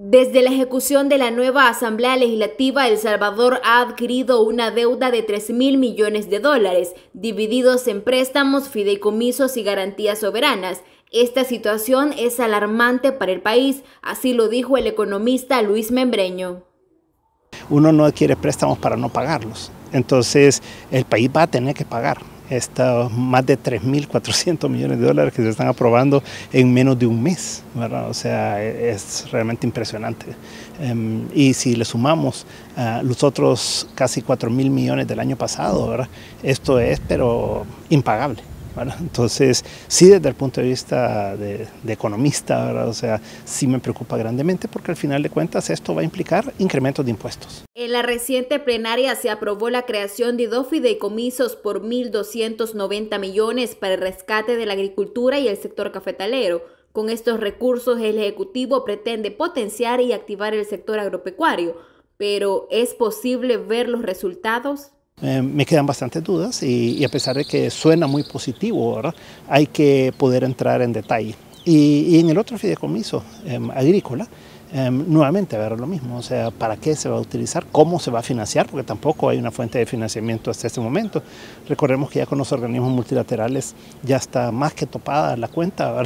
Desde la ejecución de la nueva Asamblea Legislativa, El Salvador ha adquirido una deuda de 3 mil millones de dólares, divididos en préstamos, fideicomisos y garantías soberanas. Esta situación es alarmante para el país, así lo dijo el economista Luis Membreño. Uno no adquiere préstamos para no pagarlos, entonces el país va a tener que pagar estos más de 3.400 millones de dólares que se están aprobando en menos de un mes, ¿verdad? O sea, es realmente impresionante. Em, y si le sumamos a ah, los otros casi 4.000 millones del año pasado, ¿verdad? Esto es, pero impagable. Entonces, sí desde el punto de vista de, economista, o sea, sí me preocupa grandemente porque al final de cuentas esto va a implicar incrementos de impuestos. En la reciente plenaria se aprobó la creación de dos fideicomisos por 1.290 millones para el rescate de la agricultura y el sector cafetalero. Con estos recursos el Ejecutivo pretende potenciar y activar el sector agropecuario, pero ¿es posible ver los resultados? Eh, me quedan bastantes dudas y, a pesar de que suena muy positivo, hay que poder entrar en detalle. Y, en el otro fideicomiso em, agrícola, eh, nuevamente a ver lo mismo, o sea, para qué se va a utilizar, cómo se va a financiar, porque tampoco hay una fuente de financiamiento hasta este momento. Recordemos que ya con los organismos multilaterales ya está más que topada la cuenta,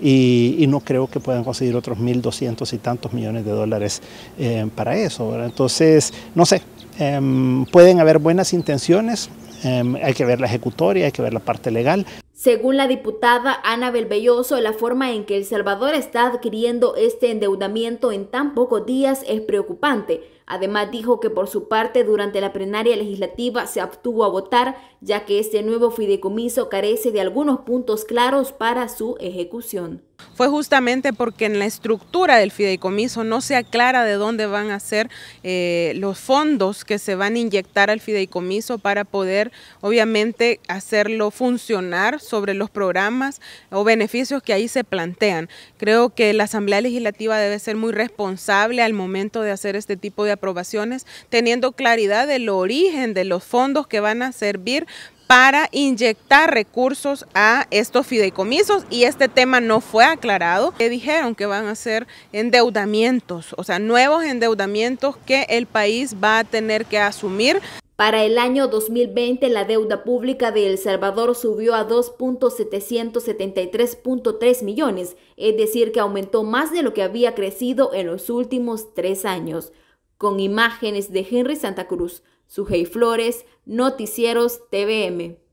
Y, no creo que puedan conseguir otros 1.200 y tantos millones de dólares eh, para eso, Entonces, no sé, Em, pueden haber buenas intenciones, em, hay que ver la ejecutoria, hay que ver la parte legal. Según la diputada Ana Belbelloso, la forma en que El Salvador está adquiriendo este endeudamiento en tan pocos días es preocupante. Además dijo que por su parte durante la plenaria legislativa se abstuvo a votar, ya que este nuevo fideicomiso carece de algunos puntos claros para su ejecución fue justamente porque en la estructura del fideicomiso no se aclara de dónde van a ser eh, los fondos que se van a inyectar al fideicomiso para poder obviamente hacerlo funcionar sobre los programas o beneficios que ahí se plantean. Creo que la Asamblea Legislativa debe ser muy responsable al momento de hacer este tipo de aprobaciones, teniendo claridad del origen de los fondos que van a servir para inyectar recursos a estos fideicomisos y este tema no fue aclarado. Que dijeron que van a ser endeudamientos, o sea, nuevos endeudamientos que el país va a tener que asumir. Para el año 2020, la deuda pública de El Salvador subió a 2.773.3 millones, es decir, que aumentó más de lo que había crecido en los últimos tres años con imágenes de Henry Santa Cruz, Sujei Flores, Noticieros TVM.